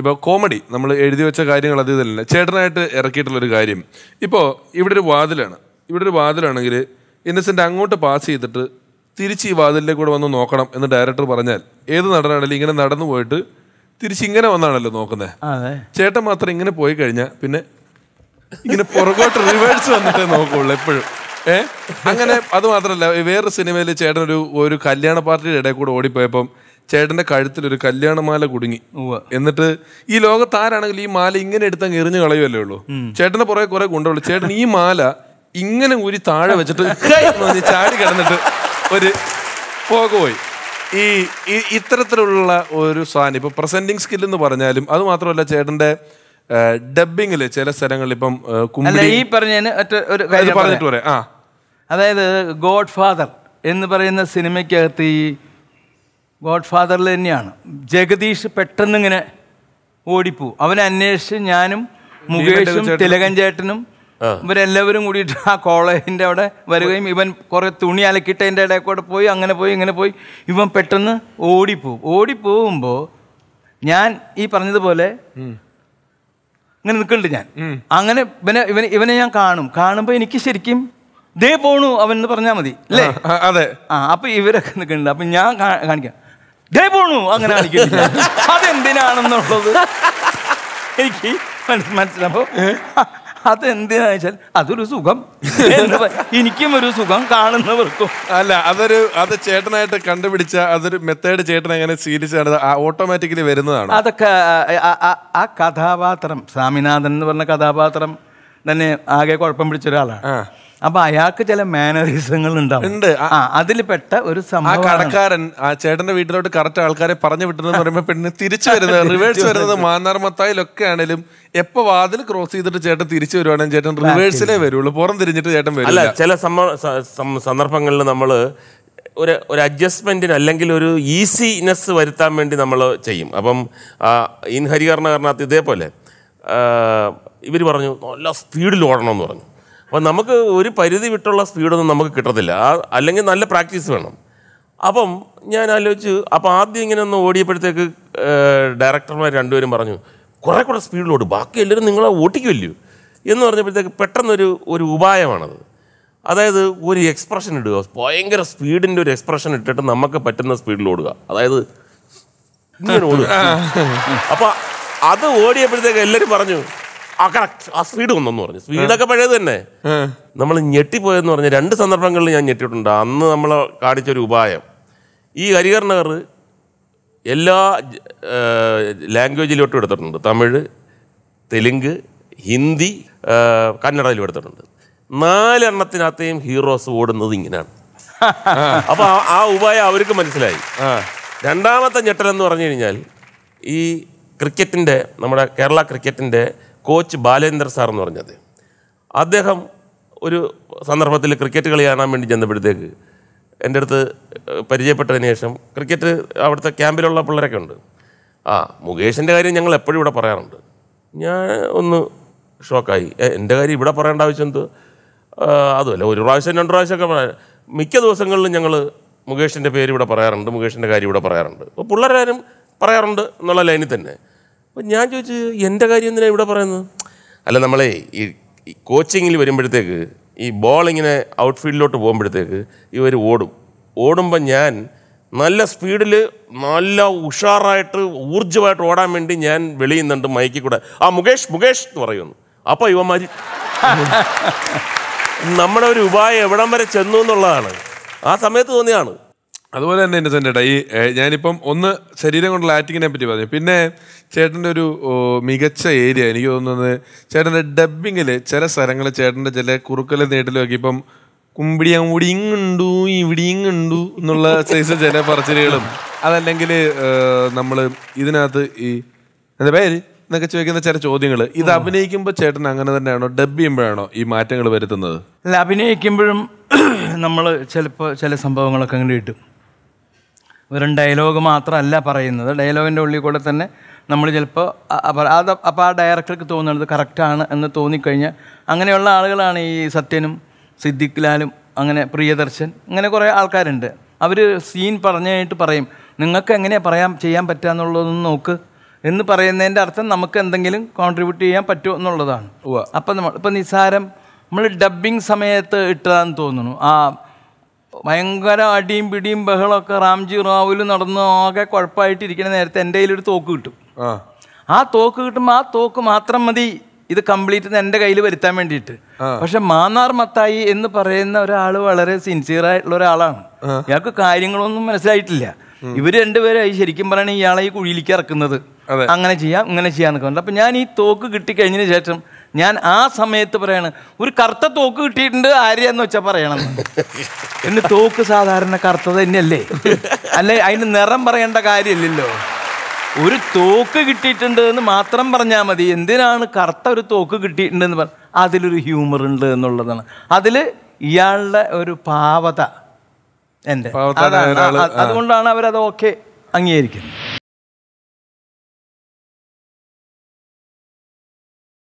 ഇപ്പോൾ കോമഡി നമ്മൾ എഴുതി വെച്ച കാര്യങ്ങൾ അത് ഇതല്ല ചേട്ടനായിട്ട് ഇറക്കിയിട്ടുള്ളൊരു കാര്യം ഇപ്പോൾ ഇവിടെ ഒരു വാതിലാണ് ഇവിടെ ഒരു വാതിലാണെങ്കിൽ ഇന്നസെൻ്റ് അങ്ങോട്ട് പാസ് ചെയ്തിട്ട് തിരിച്ച് ഈ വാതിലിലേക്ക് കൂടെ വന്ന് നോക്കണം എന്ന് ഡയറക്ടർ പറഞ്ഞാൽ ഏത് നടനാണെങ്കിലും ഇങ്ങനെ നടന്നു പോയിട്ട് തിരിച്ച് ഇങ്ങനെ വന്നാണല്ലോ നോക്കുന്നത് ചേട്ടൻ മാത്രം ഇങ്ങനെ പോയി കഴിഞ്ഞാൽ പിന്നെ ഇങ്ങനെ പുറകോട്ട് റിവേഴ്സ് വന്നിട്ടേ നോക്കുള്ളൂ എപ്പോഴും ഏഹ് അങ്ങനെ അത് മാത്രമല്ല വേറൊരു സിനിമയിൽ ചേട്ടൻ ഒരു ഒരു കല്യാണ പാർട്ടിയുടെ ഇടയിൽ കൂടെ ഓടിപ്പോയപ്പം ചേട്ടന്റെ കഴുത്തിൽ ഒരു കല്യാണമാല കുടുങ്ങി എന്നിട്ട് ഈ ലോകത്ത് ആരാണെങ്കിൽ ഈ മാല ഇങ്ങനെ എടുത്തങ്ങ് എറിഞ്ഞു കളയുമല്ലേ ഉള്ളൂ ചേട്ടന്റെ പുറകെ കുറെ കൊണ്ടുള്ളൂ ചേട്ടൻ ഈ മാല ഇങ്ങനെ ഊരി താഴെ വെച്ചിട്ട് ചാടി കിടന്നിട്ട് ഒരു പോകുപോയി ഈ ഇത്തരത്തിലുള്ള ഒരു സാധനം ഇപ്പൊ പ്രസന്റിങ് സ്കില്ല് എന്ന് പറഞ്ഞാലും അത് മാത്രമല്ല ചേട്ടന്റെ ഡബിങ്ങില് ചില സ്ഥലങ്ങളിൽ ഇപ്പം ഈ പറഞ്ഞതിന് ഒരു പറഞ്ഞിട്ട് പറയാം ആ അതായത് ഗോഡ് ഫാദർ എന്ന് പറയുന്ന സിനിമയ്ക്കകത്ത് ഈ ഗോഡ് ഫാദറിൽ തന്നെയാണ് ജഗദീഷ് പെട്ടെന്ന് ഇങ്ങനെ ഓടിപ്പോ അവനെ അന്വേഷിച്ച് ഞാനും മുകേഷും തിലകൻ ചേട്ടനും ഇവരെല്ലാവരും കൂടിയിട്ട് ആ കോളേജിൻ്റെ അവിടെ വരികയും ഇവൻ കുറേ തുണി അലക്കിയിട്ടതിൻ്റെ ഇടയിൽ കൂടെ പോയി അങ്ങനെ പോയി ഇങ്ങനെ പോയി ഇവൻ പെട്ടെന്ന് ഓടിപ്പോവും ഓടിപ്പോവുമ്പോൾ ഞാൻ ഈ പറഞ്ഞതുപോലെ ഇങ്ങനെ നിൽക്കുന്നുണ്ട് ഞാൻ അങ്ങനെ ഇവനെ ഇവനെ ഇവനെ ഞാൻ കാണും കാണുമ്പോൾ എനിക്ക് ശരിക്കും ദേ പോണു അവൻ എന്ന് പറഞ്ഞാൽ മതി അല്ലേ അതെ ആ അപ്പം ഇവരൊക്കെ നിൽക്കുന്നുണ്ട് അപ്പം ഞാൻ കാണിക്കാം ദേവണു പോണു അങ്ങനെ കാണിക്കുന്നില്ല അതെന്തിനാണെന്നുള്ളത് എനിക്ക് മനസ്സിലാവും അതെന്തിനാ വെച്ചാൽ അതൊരു സുഖം എനിക്കും ഒരു സുഖം കാണുന്നവർക്കും അല്ല അതൊരു അത് ചേട്ടനായിട്ട് കണ്ടുപിടിച്ച അതൊരു മെത്തേഡ് ചേട്ടൻ എങ്ങനെ സ്വീകരിച്ചാണ് ഓട്ടോമാറ്റിക്കലി വരുന്നതാണ് അതൊക്കെ ആ കഥാപാത്രം സ്വാമിനാഥൻ എന്ന് പറഞ്ഞ കഥാപാത്രം തന്നെ ആകെ കുഴപ്പം പിടിച്ച ഒരാളാണ് അപ്പൊ അയാൾക്ക് ചില മാനറിസങ്ങൾ ഉണ്ട് അതിൽ പെട്ട ഒരു സംഭവം കടക്കാരൻ ആ ചേട്ടന്റെ വീട്ടിലോട്ട് കറക്റ്റ് ആൾക്കാരെ പറഞ്ഞു വിട്ടെന്ന് പറയുമ്പോൾ പെണ്ണ് തിരിച്ചു വരുന്നത് റിവേഴ്സ് വരുന്നത് മാന്നാർ മത്തായിലൊക്കെ ആണെങ്കിലും എപ്പോ വാതിൽ ക്രോസ് ചെയ്തിട്ട് ചേട്ടൻ തിരിച്ചു വരുവാണെങ്കിൽ ചേട്ടൻ റിവേഴ്സിലേ വരുള്ളൂ പുറം തിരിഞ്ഞിട്ട് ചേട്ടൻ വരും അല്ല ചില സന്ദർഭങ്ങളിൽ നമ്മള് ഒരു ഒരു അഡ്ജസ്റ്റ്മെൻറ്റിന് അല്ലെങ്കിൽ ഒരു ഈസിനെസ് വരുത്താൻ വേണ്ടി നമ്മൾ ചെയ്യും അപ്പം ഇൻ ഇതേപോലെ ഇവർ പറഞ്ഞു നല്ല സ്പീഡിൽ ഓടണം എന്ന് പറഞ്ഞു അപ്പം നമുക്ക് ഒരു പരിധി വിട്ടുള്ള സ്പീഡൊന്നും നമുക്ക് കിട്ടത്തില്ല അല്ലെങ്കിൽ നല്ല പ്രാക്ടീസ് വേണം അപ്പം ഞാൻ ആലോചിച്ച് അപ്പം ആദ്യം ഇങ്ങനെ ഒന്ന് ഓടിയപ്പോഴത്തേക്ക് ഡയറക്ടർമാർ രണ്ടുപേരും പറഞ്ഞു കുറേ കുറെ സ്പീഡിൽ ഓടും ബാക്കി എല്ലാവരും നിങ്ങളെ ഓട്ടിക്കുമല്ലോ എന്ന് പറഞ്ഞപ്പോഴത്തേക്ക് പെട്ടെന്നൊരു ഒരു ഉപായമാണത് അതായത് ഒരു എക്സ്പ്രഷൻ ഇടുക ഭയങ്കര സ്പീഡിൻ്റെ ഒരു എക്സ്പ്രഷൻ ഇട്ടിട്ട് നമുക്ക് പറ്റുന്ന സ്പീഡിൽ ഓടുക അതായത് ഇങ്ങനെ ഓടുക അപ്പോൾ അത് ഓടിയപ്പോഴത്തേക്ക് എല്ലാവരും പറഞ്ഞു ആ സ്പീഡ് ഒന്നെന്ന് പറഞ്ഞു സ്പീഡൊക്കെ പഴയത് തന്നെ നമ്മൾ ഞെട്ടിപ്പോയെന്ന് പറഞ്ഞ രണ്ട് സന്ദർഭങ്ങളിൽ ഞാൻ ഞെട്ടിയിട്ടുണ്ട് അന്ന് നമ്മൾ കാണിച്ച ഒരു ഉപായം ഈ ഹരികർണകർ നഗർ എല്ലാ ലാംഗ്വേജിലോട്ടും എടുത്തിട്ടുണ്ട് തമിഴ് തെലുങ്ക് ഹിന്ദി കന്നഡയിലും എടുത്തിട്ടുണ്ട് നാലെണ്ണത്തിനകത്തെയും ഹീറോസ് ഓടുന്നത് ഇങ്ങനെയാണ് അപ്പൊ ആ ഉപായം അവർക്ക് മനസ്സിലായി രണ്ടാമത്തെ ഞെട്ടലെന്ന് എന്ന് പറഞ്ഞു കഴിഞ്ഞാൽ ഈ ക്രിക്കറ്റിൻ്റെ നമ്മുടെ കേരള ക്രിക്കറ്റിൻ്റെ കോച്ച് ബാലേന്ദ്ര സാർ എന്ന് പറഞ്ഞത് അദ്ദേഹം ഒരു സന്ദർഭത്തിൽ ക്രിക്കറ്റ് കളി കാണാൻ വേണ്ടി ചെന്നപ്പോഴത്തേക്ക് എൻ്റെ അടുത്ത് പരിചയപ്പെട്ടതിന് ശേഷം ക്രിക്കറ്റ് അവിടുത്തെ ക്യാമ്പിലുള്ള പിള്ളേരൊക്കെ ഉണ്ട് ആ മുകേഷിൻ്റെ കാര്യം ഞങ്ങൾ എപ്പോഴും ഇവിടെ പറയാറുണ്ട് ഞാൻ ഒന്ന് ഷോക്കായി എൻ്റെ കാര്യം ഇവിടെ പറയേണ്ട ആവശ്യം എന്ത് അതുമല്ല ഒരു പ്രാവശ്യം രണ്ട് പ്രാവശ്യമൊക്കെ മിക്ക ദിവസങ്ങളിലും ഞങ്ങൾ മുകേഷിൻ്റെ പേര് ഇവിടെ പറയാറുണ്ട് മുകേഷിൻ്റെ കാര്യം ഇവിടെ പറയാറുണ്ട് അപ്പോൾ പിള്ളേരാരും പറയാറുണ്ട് എന്നുള്ള ലൈനിൽ തന്നെ അപ്പം ഞാൻ ചോദിച്ചു എൻ്റെ കാര്യം എന്തിനാണ് ഇവിടെ പറയുന്നത് അല്ല നമ്മളെ ഈ കോച്ചിങ്ങിൽ വരുമ്പോഴത്തേക്ക് ഈ ബോൾ ഇങ്ങനെ ഔട്ട്ഫീൽഡിലോട്ട് പോകുമ്പോഴത്തേക്ക് ഇവർ ഓടും ഓടുമ്പോൾ ഞാൻ നല്ല സ്പീഡിൽ നല്ല ഉഷാറായിട്ട് ഊർജ്ജമായിട്ട് ഓടാൻ വേണ്ടി ഞാൻ വെളിയുന്നുണ്ട് മൈക്കിൽ കൂടെ ആ മുകേഷ് മുകേഷ് എന്ന് പറയുന്നു അപ്പോൾ ഇവന്മാർ നമ്മുടെ ഒരു ഉപായം എവിടം വരെ ചെന്നു എന്നുള്ളതാണ് ആ സമയത്ത് തോന്നിയാണ് അതുപോലെ തന്നെ ഇന്നസെൻ്റ് ഈ ഞാനിപ്പം ഒന്ന് ശരീരം കൊണ്ടുള്ള ആറ്റിങ്ങിനെ പറ്റി പറഞ്ഞു പിന്നെ ചേട്ടൻ്റെ ഒരു മികച്ച ഏരിയ എനിക്ക് തോന്നുന്നത് ചേട്ടൻ്റെ ഡബിങ്ങിൽ ചില സ്ഥലങ്ങൾ ചേട്ടൻ്റെ ചില കുറുക്കലും നീട്ടലും ഒക്കെ ഇപ്പം കുമ്പിടിയാൻ ഇങ്ങുണ്ടു ഇവിടിങ്ങുണ്ടു എന്നുള്ള സൈസ് ചില പറച്ചിലുകളും അതല്ലെങ്കിൽ നമ്മൾ ഇതിനകത്ത് ഈ എന്താ പേര് എന്നൊക്കെ ചോദിക്കുന്ന ചില ചോദ്യങ്ങൾ ഇത് അഭിനയിക്കുമ്പോൾ ചേട്ടൻ അങ്ങനെ തന്നെയാണോ ഡബ് ചെയ്യുമ്പോഴാണോ ഈ മാറ്റങ്ങൾ വരുത്തുന്നത് അല്ല അഭിനയിക്കുമ്പോഴും നമ്മൾ ചിലപ്പോൾ ചില സംഭവങ്ങളൊക്കെ അങ്ങനെ കിട്ടും വെറും ഡയലോഗ് മാത്രമല്ല പറയുന്നത് ഡയലോഗിൻ്റെ ഉള്ളിൽ കൂടെ തന്നെ നമ്മൾ ചിലപ്പോൾ അത് അപ്പോൾ ആ ഡയറക്ടർക്ക് തോന്നുന്നത് കറക്റ്റാണ് എന്ന് തോന്നിക്കഴിഞ്ഞാൽ അങ്ങനെയുള്ള ആളുകളാണ് ഈ സത്യനും സിദ്ദിഖ് ലാലും അങ്ങനെ പ്രിയദർശൻ ഇങ്ങനെ കുറേ ആൾക്കാരുണ്ട് അവർ സീൻ പറഞ്ഞായിട്ട് പറയും നിങ്ങൾക്ക് എങ്ങനെയാണ് പറയാൻ ചെയ്യാൻ പറ്റുക നോക്ക് എന്ന് പറയുന്നതിൻ്റെ അർത്ഥം നമുക്ക് എന്തെങ്കിലും കോൺട്രിബ്യൂട്ട് ചെയ്യാൻ പറ്റുമോ എന്നുള്ളതാണ് അപ്പം നമ്മൾ ഇപ്പം നിസാരം നമ്മൾ ഡബ്ബിങ് സമയത്ത് ഇട്ടതാന്ന് തോന്നുന്നു ആ ഭയങ്കര അടിയും പിടിയും ബഹളമൊക്കെ റാംജി റാവുൽ നടന്നു ആകെ കുഴപ്പമായിട്ടിരിക്കുന്ന നേരത്തെ എൻ്റെ കയ്യിലൊരു തോക്ക് കിട്ടും ആ തോക്ക് കിട്ടുമ്പോൾ ആ തോക്ക് മാത്രം മതി ഇത് കംപ്ലീറ്റ് എൻ്റെ കയ്യിൽ വരുത്താൻ വേണ്ടിയിട്ട് പക്ഷെ മാന്നാർ മത്തായി എന്ന് പറയുന്ന ഒരാൾ വളരെ സിൻസിയർ ആയിട്ടുള്ള ഒരാളാണ് ഇയാൾക്ക് കാര്യങ്ങളൊന്നും മനസ്സിലായിട്ടില്ല ഇവർ രണ്ടുപേരായി ശരിക്കും പറയുകയാണെങ്കിൽ ഇയാളെ ഈ കുഴിയിലേക്ക് ഇറക്കുന്നത് അങ്ങനെ ചെയ്യാം ഇങ്ങനെ ചെയ്യാന്നൊക്കെ ഉണ്ട് അപ്പം ഞാൻ ഈ തോക്ക് കിട്ടിക്കഴിഞ്ഞതിന് ശേഷം ഞാൻ ആ സമയത്ത് പറയാണ് ഒരു കറുത്ത തോക്ക് കിട്ടിയിട്ടുണ്ട് ആര്യ എന്ന് വെച്ചാൽ പറയണം എന്റെ തോക്ക് സാധാരണ കറുത്തത് തന്നെയല്ലേ അല്ലെ അതിന് നിറം പറയേണ്ട കാര്യമില്ലല്ലോ ഒരു തോക്ക് കിട്ടിയിട്ടുണ്ട് എന്ന് മാത്രം പറഞ്ഞാൽ മതി എന്തിനാണ് കറുത്ത ഒരു തോക്ക് കിട്ടിയിട്ടുണ്ട് എന്ന് പറഞ്ഞ അതിലൊരു ഹ്യൂമർ ഉണ്ട് എന്നുള്ളതാണ് അതിൽ ഇയാളുടെ ഒരു പാവത എൻ്റെ അതുകൊണ്ടാണ് അവരത് ഓക്കെ അംഗീകരിക്കുന്നത്